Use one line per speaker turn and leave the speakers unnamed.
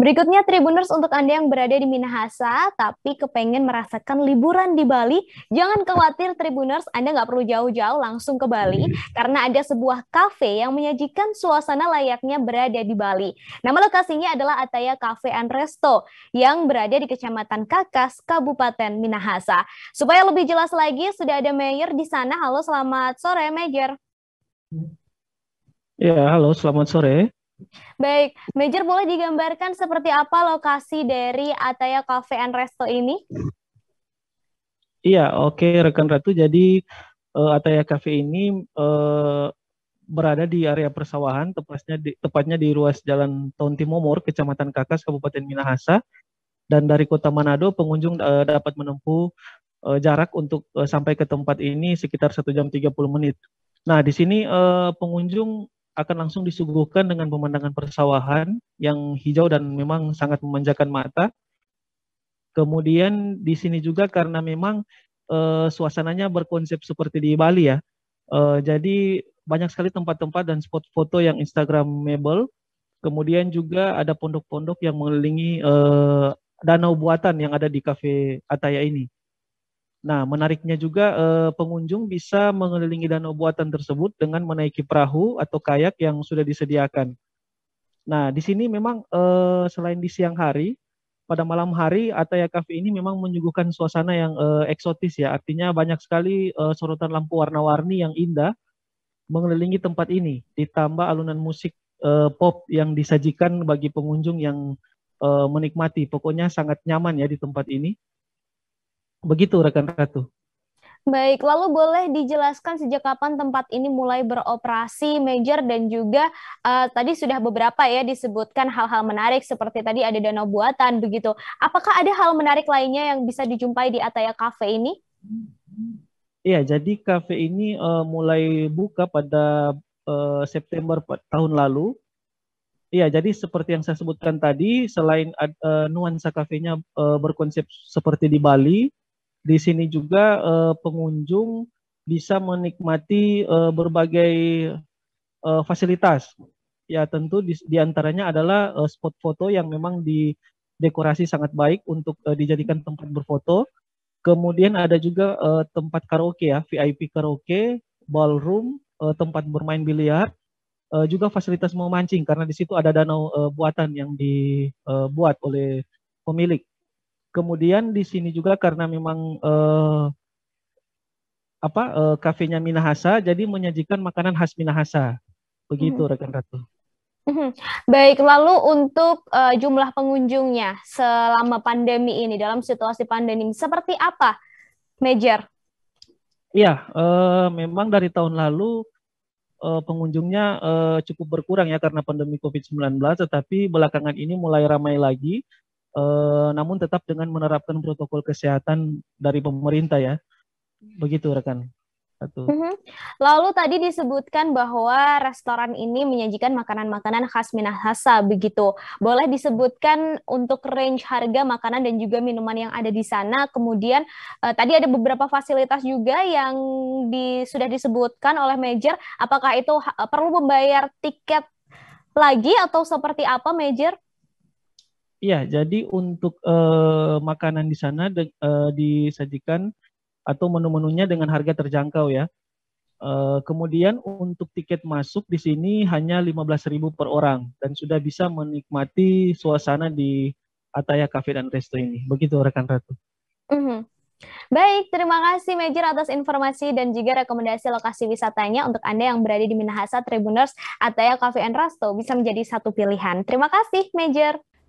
Berikutnya Tribuners untuk Anda yang berada di Minahasa tapi kepengen merasakan liburan di Bali, jangan khawatir Tribuners, Anda nggak perlu jauh-jauh langsung ke Bali iya. karena ada sebuah kafe yang menyajikan suasana layaknya berada di Bali. Nama lokasinya adalah Ataya Cafe and Resto yang berada di Kecamatan Kakas, Kabupaten Minahasa. Supaya lebih jelas lagi, sudah ada Mayor di sana. Halo, selamat sore Mayor.
Ya, halo, selamat sore.
Baik, Major boleh digambarkan seperti apa lokasi dari Ataya Cafe and Resto ini?
Iya, oke okay, rekan Ratu. Jadi uh, eh, Ataya Cafe ini uh, berada di area persawahan, tepatnya di, tepatnya di ruas Jalan Tahun Timomor, Kecamatan Kakas, Kabupaten Minahasa. Dan dari kota Manado, pengunjung uh, dapat menempuh uh, jarak untuk uh, sampai ke tempat ini sekitar 1 jam 30 menit. Nah, di sini uh, pengunjung akan langsung disuguhkan dengan pemandangan persawahan yang hijau dan memang sangat memanjakan mata. Kemudian di sini juga karena memang e, suasananya berkonsep seperti di Bali ya. E, jadi banyak sekali tempat-tempat dan spot foto yang instagramable. Kemudian juga ada pondok-pondok yang mengelilingi e, danau buatan yang ada di Cafe Ataya ini. Nah, menariknya juga eh, pengunjung bisa mengelilingi danau buatan tersebut dengan menaiki perahu atau kayak yang sudah disediakan. Nah, di sini memang eh, selain di siang hari, pada malam hari Ataya Cafe ini memang menyuguhkan suasana yang eh, eksotis ya. Artinya banyak sekali sorotan lampu warna-warni yang indah mengelilingi tempat ini. Ditambah alunan musik pop yang disajikan bagi pengunjung yang menikmati. Pokoknya sangat nyaman ya di tempat ini Begitu rekan Ratu.
Baik, lalu boleh dijelaskan sejak kapan tempat ini mulai beroperasi, Major, dan juga uh, tadi sudah beberapa ya disebutkan hal-hal menarik seperti tadi ada danau buatan begitu. Apakah ada hal menarik lainnya yang bisa dijumpai di Ataya Cafe ini?
Iya, jadi cafe ini uh, mulai buka pada uh, September tahun lalu. Iya, jadi seperti yang saya sebutkan tadi, selain uh, nuansa kafenya uh, berkonsep seperti di Bali, di sini juga uh, pengunjung bisa menikmati uh, berbagai uh, fasilitas. Ya tentu di, antaranya adalah uh, spot foto yang memang didekorasi sangat baik untuk uh, dijadikan tempat berfoto. Kemudian ada juga uh, tempat karaoke ya, VIP karaoke, ballroom, uh, tempat bermain biliar, uh, juga fasilitas memancing karena di situ ada danau uh, buatan yang dibuat oleh pemilik. Kemudian di sini juga karena memang eh, apa eh, kafenya Minahasa, jadi menyajikan makanan khas Minahasa. Begitu hmm. rekan Ratu.
Hmm. Baik, lalu untuk uh, jumlah pengunjungnya selama pandemi ini dalam situasi pandemi seperti apa, Major?
Ya, uh, eh, memang dari tahun lalu uh, pengunjungnya uh, cukup berkurang ya karena pandemi COVID-19, tetapi belakangan ini mulai ramai lagi eh, namun tetap dengan menerapkan protokol kesehatan dari pemerintah ya. Begitu rekan. Mhm.
Lalu tadi disebutkan bahwa restoran ini menyajikan makanan-makanan khas Minahasa begitu. Boleh disebutkan untuk range harga makanan dan juga minuman yang ada di sana. Kemudian eh, tadi ada beberapa fasilitas juga yang di, sudah disebutkan oleh Major. Apakah itu perlu membayar tiket lagi atau seperti apa Major?
Iya, jadi untuk uh, makanan di sana de, uh, disajikan atau menu-menunya dengan harga terjangkau ya. Uh, kemudian untuk tiket masuk di sini hanya 15.000 per orang dan sudah bisa menikmati suasana di Ataya Cafe dan Resto ini. Begitu rekan Ratu.
Mm -hmm. Baik, terima kasih Major atas informasi dan juga rekomendasi lokasi wisatanya untuk Anda yang berada di Minahasa Tribuners Ataya Cafe and Resto bisa menjadi satu pilihan. Terima kasih Major.